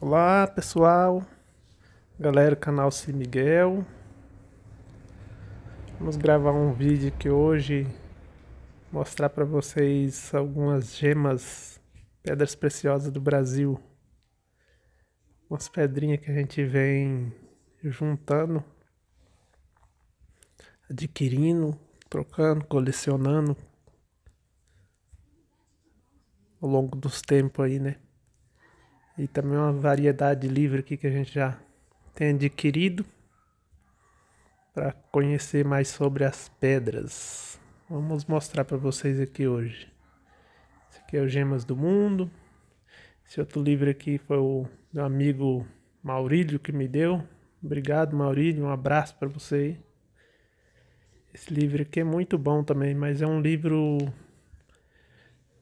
Olá pessoal, galera do canal C Miguel. Vamos gravar um vídeo aqui hoje, mostrar para vocês algumas gemas, pedras preciosas do Brasil. Umas pedrinhas que a gente vem juntando, adquirindo, trocando, colecionando ao longo dos tempos aí, né? E também uma variedade de livro aqui que a gente já tem adquirido para conhecer mais sobre as pedras. Vamos mostrar para vocês aqui hoje. Esse aqui é o Gemas do Mundo. Esse outro livro aqui foi o meu amigo Maurílio que me deu. Obrigado, Maurílio. Um abraço para você. Esse livro aqui é muito bom também, mas é um livro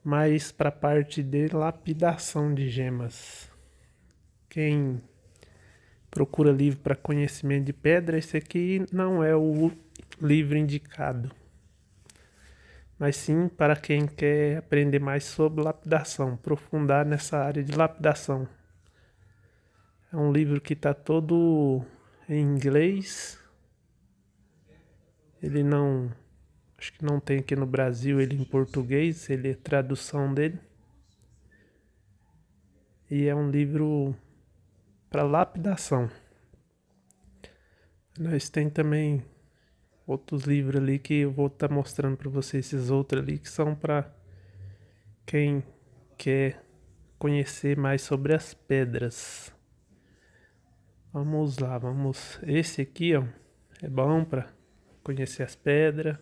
mas para a parte de lapidação de gemas. Quem procura livro para conhecimento de pedra, esse aqui não é o livro indicado. Mas sim para quem quer aprender mais sobre lapidação, aprofundar nessa área de lapidação. É um livro que está todo em inglês. Ele não Acho que não tem aqui no Brasil ele em português, ele é tradução dele. E é um livro para lapidação. Nós tem também outros livros ali que eu vou estar tá mostrando para vocês esses outros ali que são para quem quer conhecer mais sobre as pedras. Vamos lá, vamos. Esse aqui, ó, é bom para conhecer as pedras.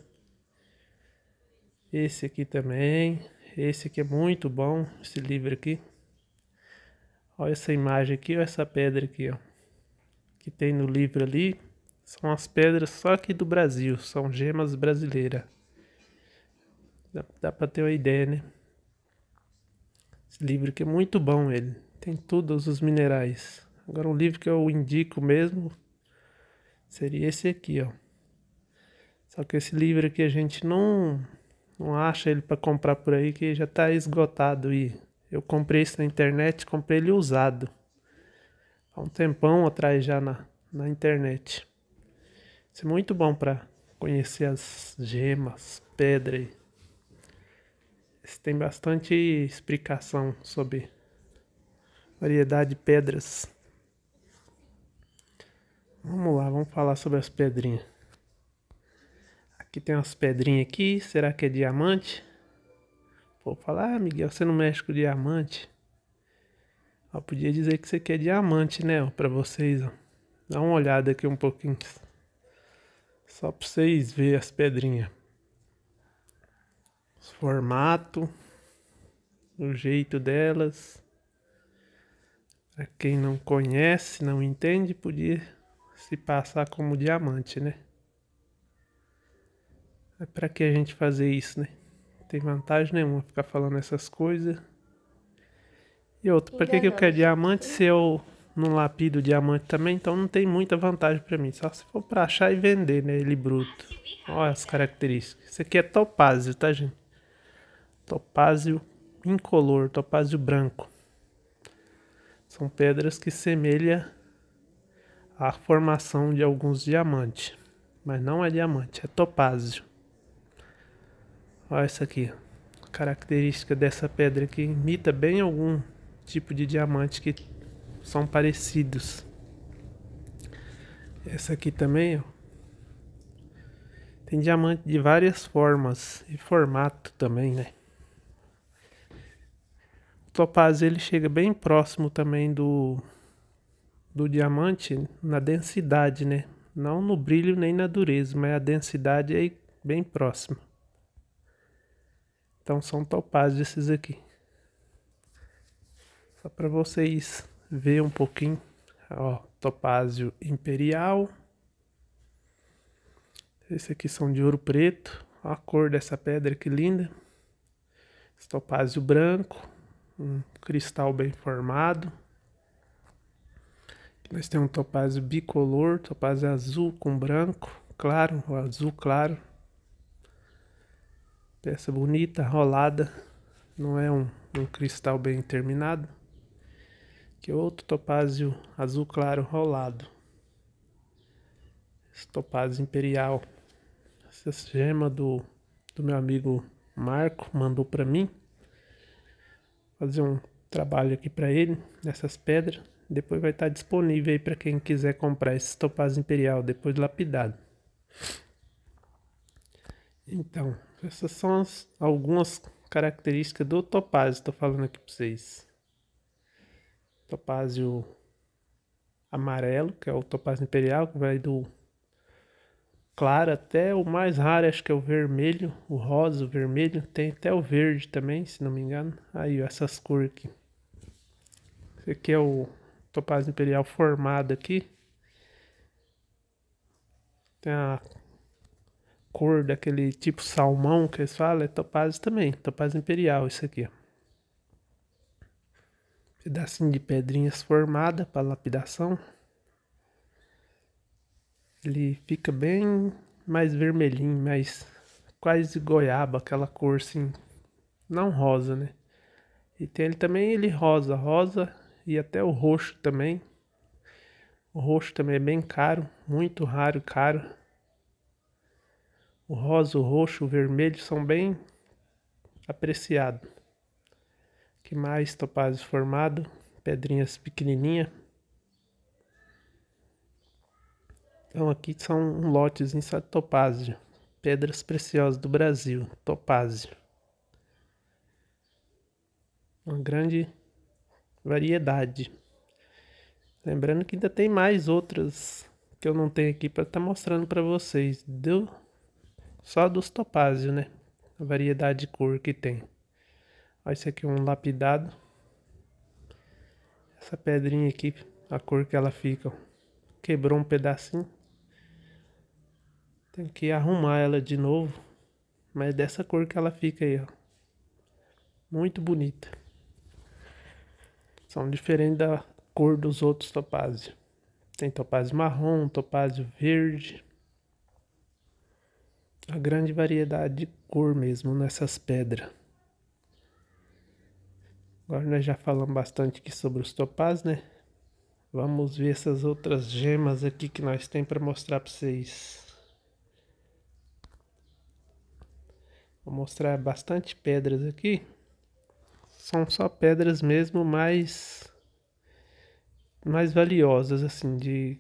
Esse aqui também. Esse aqui é muito bom, esse livro aqui. Olha essa imagem aqui, olha essa pedra aqui, ó. Que tem no livro ali. São as pedras só aqui do Brasil, são gemas brasileiras. Dá, dá pra ter uma ideia, né? Esse livro aqui é muito bom, ele. Tem todos os minerais. Agora um livro que eu indico mesmo seria esse aqui, ó. Só que esse livro aqui a gente não não acha ele para comprar por aí que já tá esgotado e eu comprei isso na internet, comprei ele usado. Há um tempão atrás já na, na internet. Isso é muito bom para conhecer as gemas, pedra e tem bastante explicação sobre variedade de pedras. Vamos lá, vamos falar sobre as pedrinhas. Aqui tem umas pedrinhas aqui. Será que é diamante? Vou falar, ah, Miguel, você não mexe com diamante. Eu podia dizer que você quer é diamante, né? Para vocês, ó. Dá uma olhada aqui um pouquinho. Só para vocês verem as pedrinhas. Os formato. O jeito delas. Para quem não conhece, não entende, podia se passar como diamante, né? É para que a gente fazer isso, né? Não tem vantagem nenhuma ficar falando essas coisas. E outro, para que, que eu quero diamante se eu não lapido diamante também? Então não tem muita vantagem para mim. Só se for para achar e vender, né? Ele bruto. Olha as características. Isso aqui é topázio, tá, gente? Topázio incolor, topázio branco. São pedras que semelham a formação de alguns diamantes. Mas não é diamante, é topázio. Olha essa aqui. A característica dessa pedra que imita bem algum tipo de diamante que são parecidos. Essa aqui também, ó. Tem diamante de várias formas e formato também, né? O topázio ele chega bem próximo também do do diamante na densidade, né? Não no brilho nem na dureza, mas a densidade é bem próxima. Então são topazes esses aqui. Só para vocês ver um pouquinho, ó, topázio imperial. Esse aqui são de ouro preto. Ó a cor dessa pedra que linda. Esse topázio branco, um cristal bem formado. Nós temos um topázio bicolor, topázio azul com branco, claro, azul claro. Peça bonita, rolada. Não é um, um cristal bem terminado. Que é outro topázio azul claro rolado. Esse topázio imperial. Essa gema do, do meu amigo Marco mandou para mim. Fazer um trabalho aqui para ele nessas pedras. Depois vai estar tá disponível aí para quem quiser comprar esse topázio imperial depois lapidado. Então, essas são as, algumas características do topázio, estou falando aqui para vocês. Topázio amarelo, que é o topázio imperial, que vai do claro até o mais raro, acho que é o vermelho, o rosa, o vermelho, tem até o verde também, se não me engano. Aí, essas cores aqui. Esse aqui é o topázio imperial formado aqui. Tem a cor daquele tipo salmão que eles falam, é topázio também, topázio imperial, isso aqui. Pedacinho de pedrinhas formada para lapidação. Ele fica bem mais vermelhinho, mais quase goiaba, aquela cor assim, não rosa, né? E tem ele também, ele rosa, rosa e até o roxo também. O roxo também é bem caro, muito raro, caro o rosa, o roxo, o vermelho são bem apreciados. Que mais topázio formado, pedrinhas pequenininha. Então aqui são um lotes em topázio, pedras preciosas do Brasil, topázio. Uma grande variedade. Lembrando que ainda tem mais outras que eu não tenho aqui para estar tá mostrando para vocês. Deu? Só dos topázio, né? A variedade de cor que tem. Ó, esse aqui é um lapidado. Essa pedrinha aqui, a cor que ela fica, ó. Quebrou um pedacinho. Tem que arrumar ela de novo. Mas é dessa cor que ela fica aí, ó. Muito bonita. São diferentes da cor dos outros topázio. Tem topázio marrom, topázio verde a grande variedade de cor mesmo nessas pedras. Agora nós já falamos bastante aqui sobre os topaz, né? Vamos ver essas outras gemas aqui que nós tem para mostrar para vocês. Vou mostrar bastante pedras aqui. São só pedras mesmo mais mais valiosas assim, de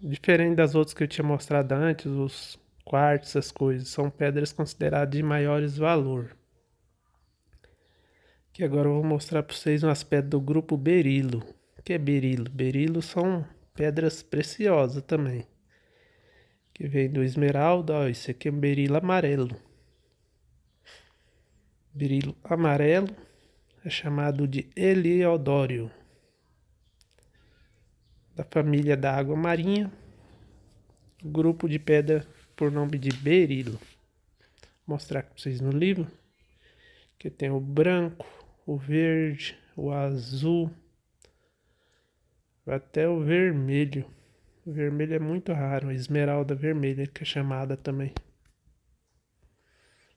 diferente das outras que eu tinha mostrado antes, os quartzo, essas coisas, são pedras consideradas de maiores valor. Que agora eu vou mostrar para vocês um aspecto do grupo berilo. O que é berilo? Berilo são pedras preciosas também. Que vem do esmeralda, ó, esse aqui é um berilo amarelo. Berilo amarelo é chamado de heliodório. Da família da água marinha, grupo de pedra por nome de berilo. Vou mostrar aqui para vocês no livro, que tem o branco, o verde, o azul, até o vermelho. O vermelho é muito raro, a esmeralda vermelha que é chamada também.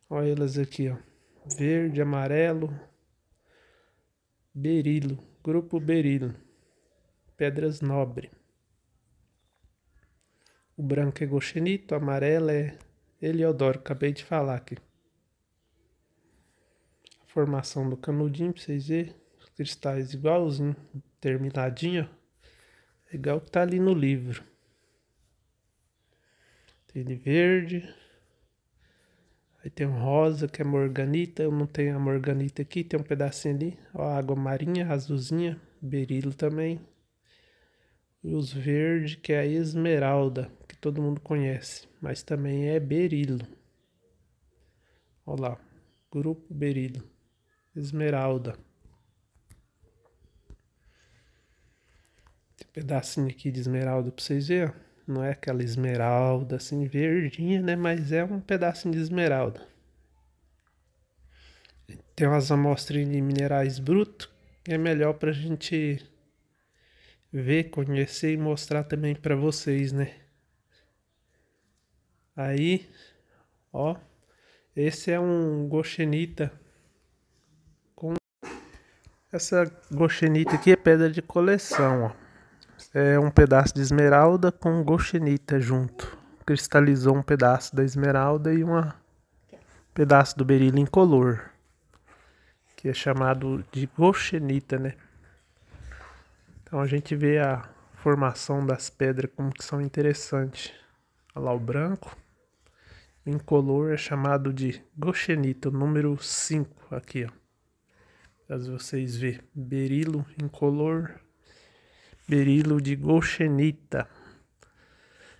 Olha elas aqui, ó. Verde, amarelo, berilo, grupo berilo, pedras nobre. O branco é goxenito, o amarelo é heliodoro, acabei de falar aqui. A formação do canudinho, pra vocês verem. Os cristais igualzinho, terminadinho. É igual que tá ali no livro. Tem de verde. Aí tem um rosa, que é morganita. Eu não tenho a morganita aqui. Tem um pedacinho ali. Ó, água marinha, azulzinha. Berilo também e os verdes, que é a esmeralda, que todo mundo conhece, mas também é berilo. Olá, grupo berilo, esmeralda. Tem um pedacinho aqui de esmeralda para vocês verem. Não é aquela esmeralda assim verdinha, né? Mas é um pedacinho de esmeralda. Tem umas amostras de minerais brutos é melhor para a gente ver, conhecer e mostrar também para vocês, né? Aí, ó, esse é um goxenita com essa goxenita aqui é pedra de coleção, ó. É um pedaço de esmeralda com goxenita junto. Cristalizou um pedaço da esmeralda e um pedaço do berilo incolor, que é chamado de goxenita, né? Então a gente vê a formação das pedras como que são interessantes. Olha lá o branco. O incolor é chamado de goxenita, número 5 aqui, ó. Caso vocês verem, berilo incolor, berilo de goxenita.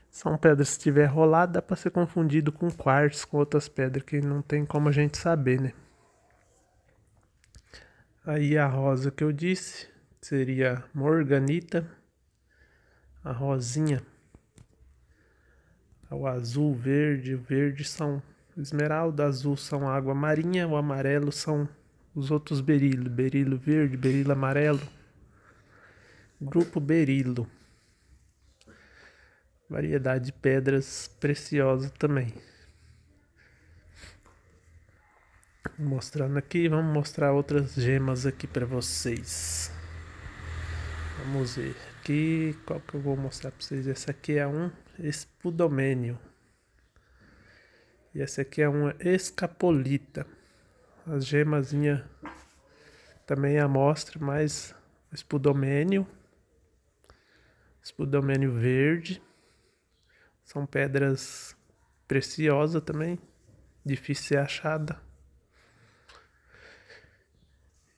São pedras, se estiver rolado, dá para ser confundido com quartzo, com outras pedras que não tem como a gente saber, né? Aí a rosa que eu disse, seria a morganita, a rosinha, o azul, o verde, o verde são esmeralda, azul são água marinha, o amarelo são os outros berilo, berilo verde, berilo amarelo. Grupo berilo. Variedade de pedras preciosa também. Mostrando aqui, vamos mostrar outras gemas aqui para vocês. Vamos ver. Aqui, qual que eu vou mostrar para vocês? Essa aqui é um espudomênio. E essa aqui é uma escapolita. As gemazinhas também é amostra, mas espudomênio. Espudomênio verde. São pedras preciosas também. Difícil ser achada.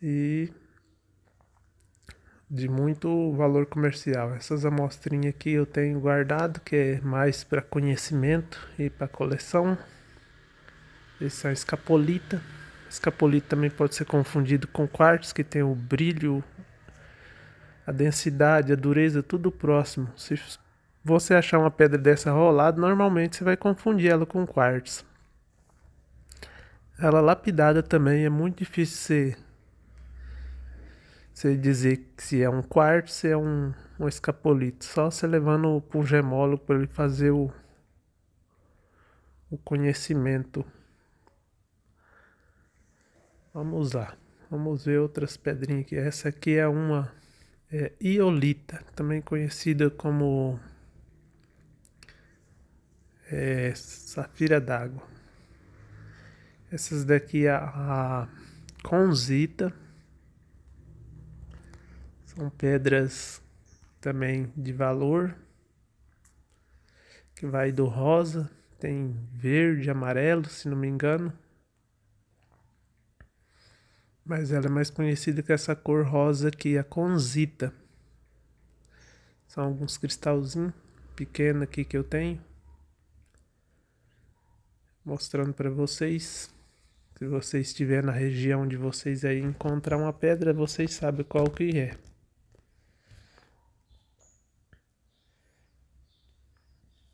E de muito valor comercial. Essas amostrinhas aqui eu tenho guardado, que é mais para conhecimento e para coleção. Essa é a escapolita. Escapolita também pode ser confundido com quartzo, que tem o brilho, a densidade, a dureza, tudo próximo. Se você achar uma pedra dessa rolada, normalmente você vai confundir ela com quartzo. Ela lapidada também é muito difícil ser você dizer se é um quarto, se é um, um escapolito. Só você levando para um gemólogo para ele fazer o, o conhecimento. Vamos lá. Vamos ver outras pedrinhas aqui. Essa aqui é uma é, iolita, também conhecida como é, safira d'água. Essas daqui é a, a conzita são pedras também de valor, que vai do rosa, tem verde, amarelo, se não me engano. Mas ela é mais conhecida que essa cor rosa aqui, a conzita. São alguns cristalzinhos pequenos aqui que eu tenho. Mostrando para vocês. Se você estiver na região de vocês aí encontrar uma pedra, vocês sabem qual que é.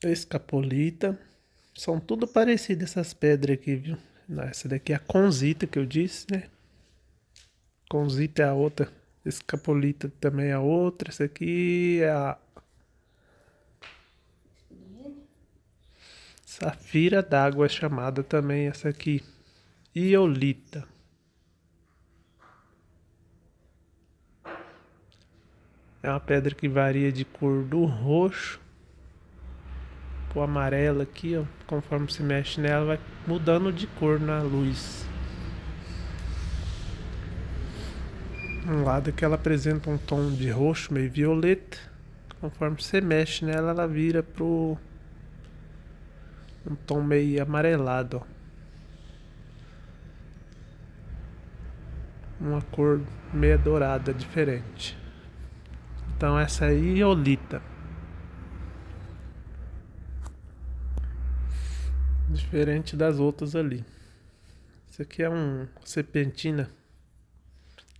escapolita. São tudo parecidas essas pedras aqui, viu? essa daqui é a conzita que eu disse, né? Conzita é a outra. Escapolita também é a outra. Essa aqui é a. Safira d'água é chamada também essa aqui. Iolita. É uma pedra que varia de cor do roxo o amarelo aqui, ó, conforme você mexe nela, vai mudando de cor na luz. Um lado que ela apresenta um tom de roxo meio violeta, conforme você mexe nela, ela vira pro um tom meio amarelado, ó. uma cor meia dourada diferente. Então essa aí é Olita. Diferente das outras ali. Isso aqui é um serpentina.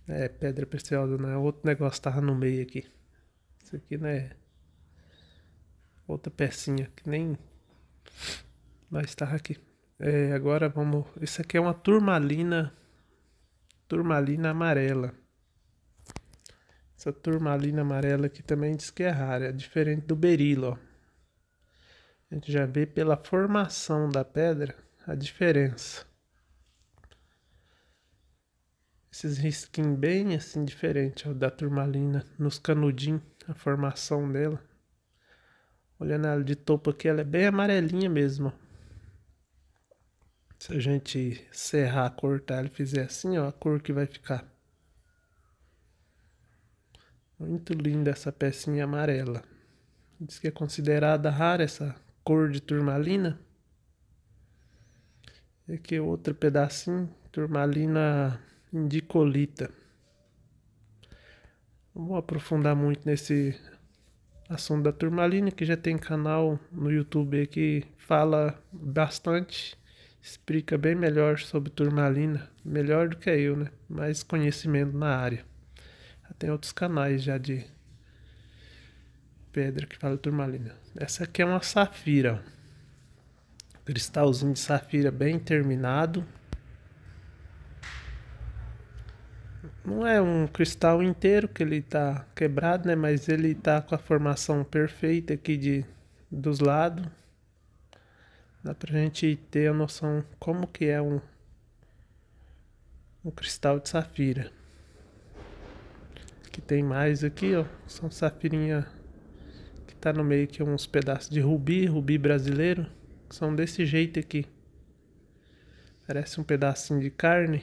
É pedra preciosa, né? Outro negócio tava no meio aqui. Isso aqui, né? Outra pecinha que nem. Mas tava aqui. É, agora vamos. Isso aqui é uma turmalina. Turmalina amarela. Essa turmalina amarela aqui também diz que é rara. É diferente do berilo, ó. A gente já vê pela formação da pedra a diferença. Esses risquinhos bem assim diferente ó, da turmalina nos canudim, a formação dela. Olhando ela de topo aqui, ela é bem amarelinha mesmo. Se a gente serrar, cortar tá? e fizer assim, ó, a cor que vai ficar. Muito linda essa pecinha amarela. Diz que é considerada rara essa cor de turmalina. E aqui outro pedacinho, turmalina indicolita. Não vou aprofundar muito nesse assunto da turmalina, que já tem canal no YouTube que fala bastante, explica bem melhor sobre turmalina, melhor do que eu, né? Mais conhecimento na área. tem outros canais já de pedra que fala turmalina. Essa aqui é uma safira. Cristalzinho de safira bem terminado. Não é um cristal inteiro que ele tá quebrado, né? Mas ele tá com a formação perfeita aqui de, dos lados. Dá pra gente ter a noção como que é um, um cristal de safira. Que tem mais aqui, ó. São safirinhas tá no meio que uns pedaços de rubi, rubi brasileiro, que são desse jeito aqui. Parece um pedacinho de carne.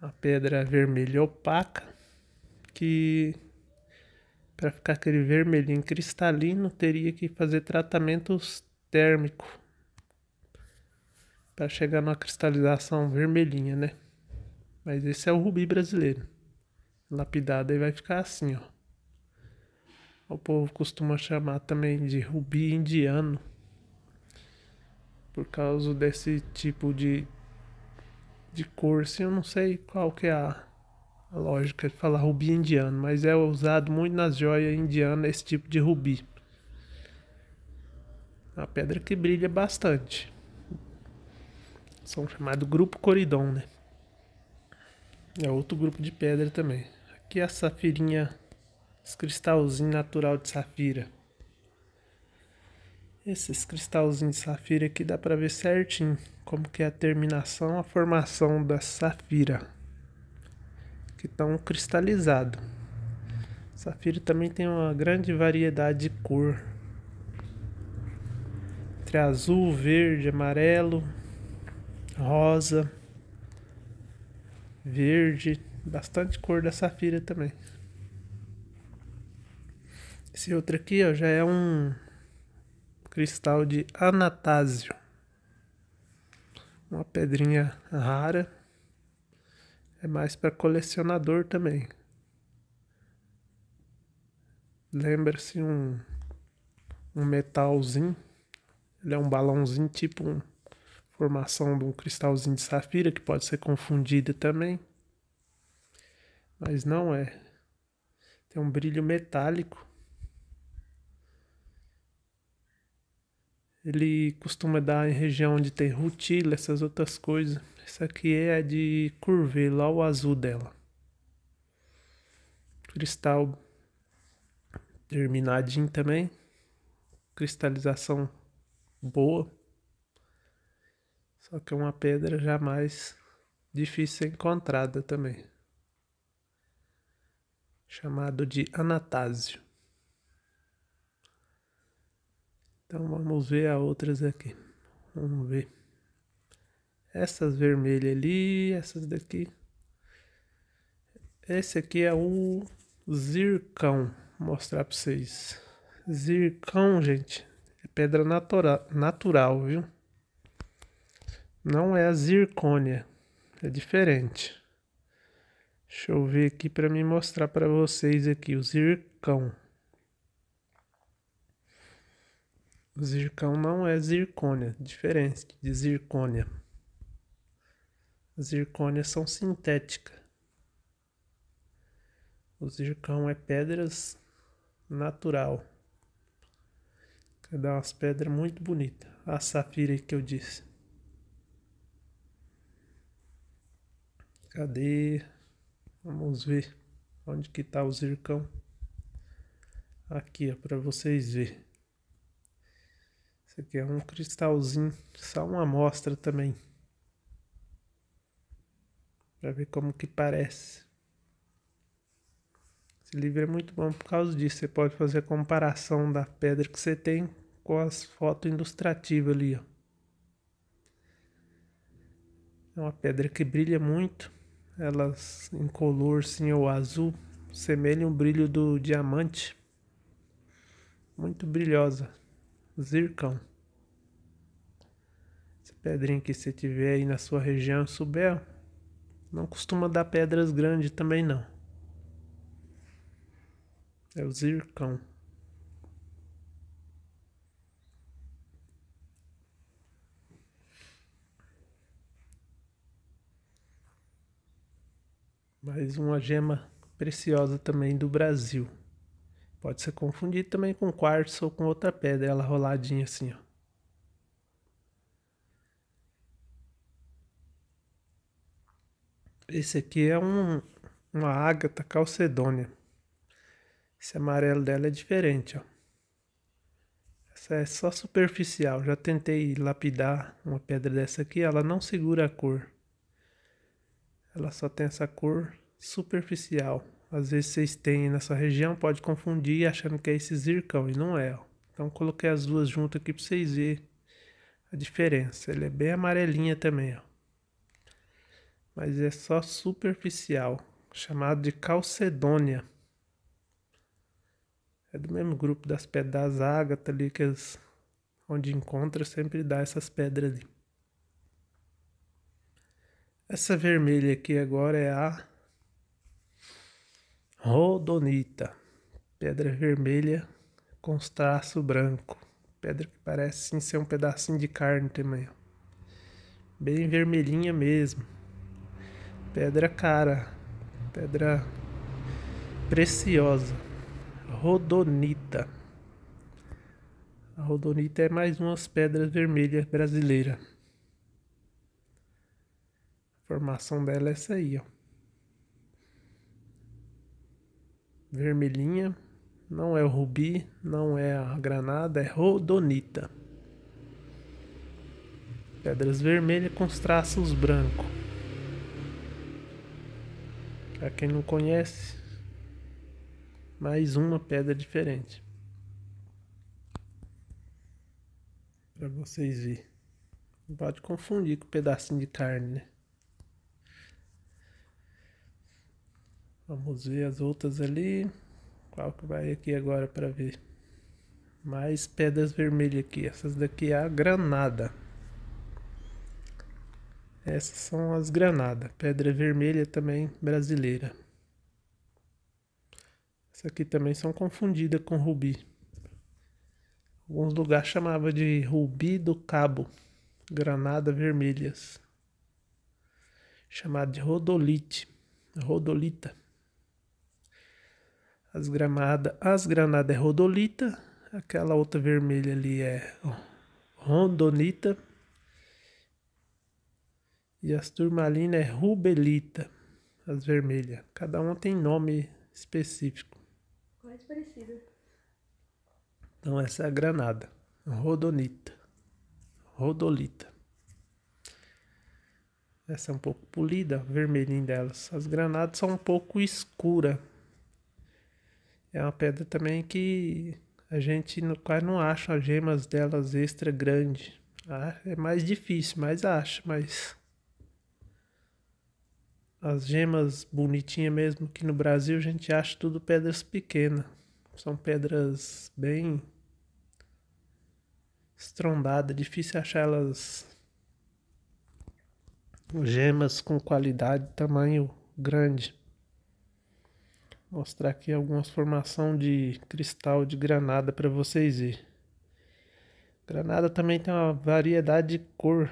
A pedra vermelha opaca, que para ficar aquele vermelhinho cristalino, teria que fazer tratamentos térmico para chegar numa cristalização vermelhinha, né? Mas esse é o rubi brasileiro. Lapidado aí vai ficar assim, ó. O povo costuma chamar também de rubi indiano, por causa desse tipo de, de cor. Assim, eu não sei qual que é a, a lógica de falar rubi indiano, mas é usado muito nas joias indianas esse tipo de rubi. É uma pedra que brilha bastante. São chamado grupo coridon, né? É outro grupo de pedra também. Aqui é a safirinha os cristalzinhos natural de safira. Esses cristalzinhos de safira aqui dá para ver certinho como que é a terminação, a formação da safira. Que estão tá cristalizados. Safira também tem uma grande variedade de cor. Entre azul, verde, amarelo, rosa, verde, bastante cor da safira também. Esse outro aqui ó, já é um cristal de anatásio. Uma pedrinha rara. É mais para colecionador também. Lembra-se um, um metalzinho. Ele é um balãozinho tipo um, formação de um cristalzinho de safira que pode ser confundido também. Mas não é. Tem um brilho metálico Ele costuma dar em região onde tem rutila, essas outras coisas. Essa aqui é de curvê, olha o azul dela. Cristal terminadinho também. Cristalização boa. Só que é uma pedra jamais difícil encontrada também. Chamado de anatásio. Então vamos ver as outras aqui. Vamos ver. Essas vermelhas ali, essas daqui. Esse aqui é o zircão. Vou mostrar para vocês. Zircão, gente, é pedra natura natural, viu? Não é a zircônia. É diferente. Deixa eu ver aqui para me mostrar para vocês aqui o zircão. Zircão não é zircônia, diferente de zircônia. zircônias são sintéticas. O zircão é pedras natural. Quer dar umas é pedras muito bonitas. A safira que eu disse. Cadê? Vamos ver onde que tá o zircão. Aqui, ó, para vocês verem. Isso aqui é um cristalzinho, só uma amostra também. Pra ver como que parece. Esse livro é muito bom por causa disso. Você pode fazer a comparação da pedra que você tem com as fotos ilustrativas ali, ó. É uma pedra que brilha muito. Elas em color, sim, ou azul. Semelha o brilho do diamante. Muito brilhosa zircão. Essa pedrinha que você tiver aí na sua região souber, não costuma dar pedras grandes também não. É o zircão. Mais uma gema preciosa também do Brasil. Pode ser confundido também com quartzo ou com outra pedra, ela roladinha assim, ó. Esse aqui é um, uma ágata calcedônia. Esse amarelo dela é diferente, ó. Essa é só superficial. Já tentei lapidar uma pedra dessa aqui, ela não segura a cor. Ela só tem essa cor superficial às vezes vocês têm nessa região, pode confundir achando que é esse zircão, e não é. Então coloquei as duas juntas aqui para vocês verem a diferença. Ele é bem amarelinha também, ó. Mas é só superficial, chamado de calcedônia. É do mesmo grupo das pedras ágata ali, que as, onde encontra sempre dá essas pedras ali. Essa vermelha aqui agora é a Rodonita, pedra vermelha com os branco, pedra que parece sim, ser um pedacinho de carne também, bem vermelhinha mesmo, pedra cara, pedra preciosa, rodonita. A rodonita é mais umas pedras vermelhas brasileiras. A formação dela é essa aí, ó. vermelhinha. Não é o rubi, não é a granada, é rodonita. Pedras vermelhas com traços brancos. Para quem não conhece, mais uma pedra diferente. Para vocês verem. Não pode confundir com um pedacinho de carne, né? Vamos ver as outras ali. Qual que vai aqui agora para ver? Mais pedras vermelhas aqui. Essas daqui é a granada. Essas são as granadas. Pedra vermelha também brasileira. Essas aqui também são confundidas com rubi. Alguns lugares chamava de rubi do cabo. Granada vermelhas. Chamada de rodolite. Rodolita. As gramadas, as granadas é rodolita, aquela outra vermelha ali é rondonita. E as turmalinas é rubelita, as vermelhas. Cada uma tem nome específico. Quase é Então essa é a granada, rodonita, rodolita. Essa é um pouco polida, vermelhinha delas. As granadas são um pouco escura. É uma pedra também que a gente quase não acha as gemas delas extra grande. Ah, é mais difícil, mas acha, mas as gemas bonitinhas mesmo que no Brasil a gente acha tudo pedras pequenas. São pedras bem estrondadas, difícil achar elas gemas com qualidade, tamanho grande mostrar aqui algumas formação de cristal de granada para vocês ver. Granada também tem uma variedade de cor.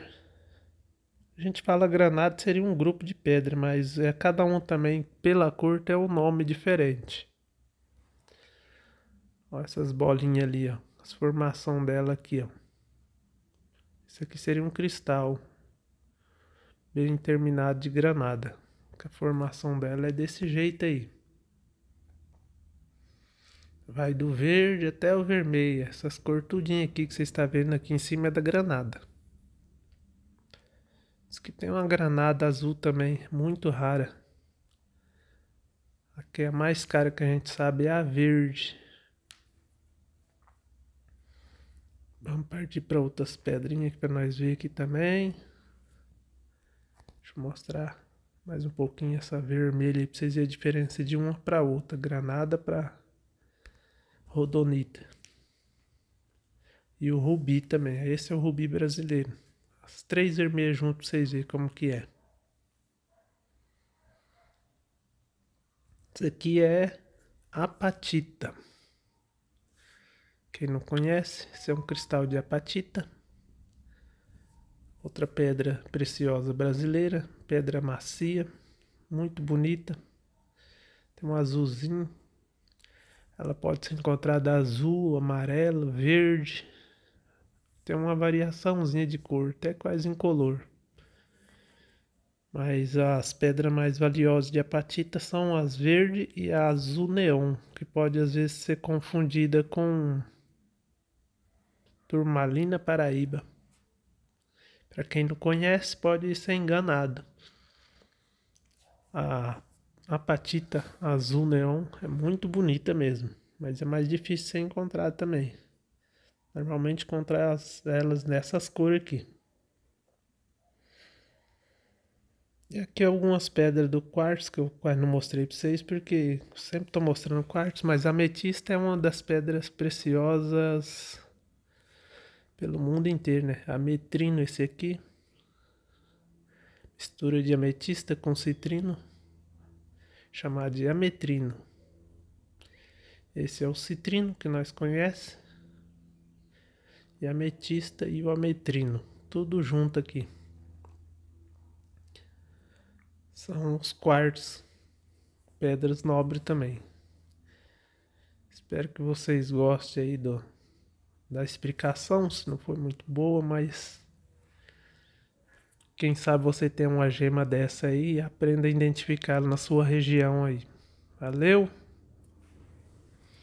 A gente fala granada seria um grupo de pedra, mas é cada um também pela cor tem um nome diferente. Olha essas bolinhas ali, ó, as formação dela aqui, ó. Isso aqui seria um cristal bem terminado de granada. A formação dela é desse jeito aí. Vai do verde até o vermelho. Essas cortudinhas aqui que você está vendo aqui em cima é da granada. Diz que tem uma granada azul também, muito rara. Aqui é a mais cara que a gente sabe é a verde. Vamos partir para outras pedrinhas para nós ver aqui também. Deixa eu mostrar mais um pouquinho essa vermelha aí para vocês verem a diferença de uma para outra, granada para rodonita. E o rubi também. Esse é o rubi brasileiro. As três vermelhas juntas pra vocês verem como que é. Isso aqui é apatita. Quem não conhece, esse é um cristal de apatita. Outra pedra preciosa brasileira, pedra macia, muito bonita. Tem um azulzinho ela pode ser encontrada azul, amarelo, verde. Tem uma variaçãozinha de cor, até quase incolor. Mas as pedras mais valiosas de apatita são as verde e a azul neon, que pode às vezes ser confundida com turmalina paraíba. Para quem não conhece, pode ser enganado. A apatita azul neon é muito bonita mesmo, mas é mais difícil de encontrar também. Normalmente encontrar elas nessas cores aqui. E aqui algumas pedras do quartzo que eu quase não mostrei para vocês porque sempre estou mostrando quartzo, mas ametista é uma das pedras preciosas pelo mundo inteiro, né? Ametrino esse aqui. Mistura de ametista com citrino chamado de ametrino. Esse é o citrino que nós conhecemos, e ametista e o ametrino, tudo junto aqui. São os quartos, pedras nobres também. Espero que vocês gostem aí do, da explicação, se não foi muito boa, mas quem sabe você tem uma gema dessa aí e aprenda a identificá-la na sua região aí. Valeu!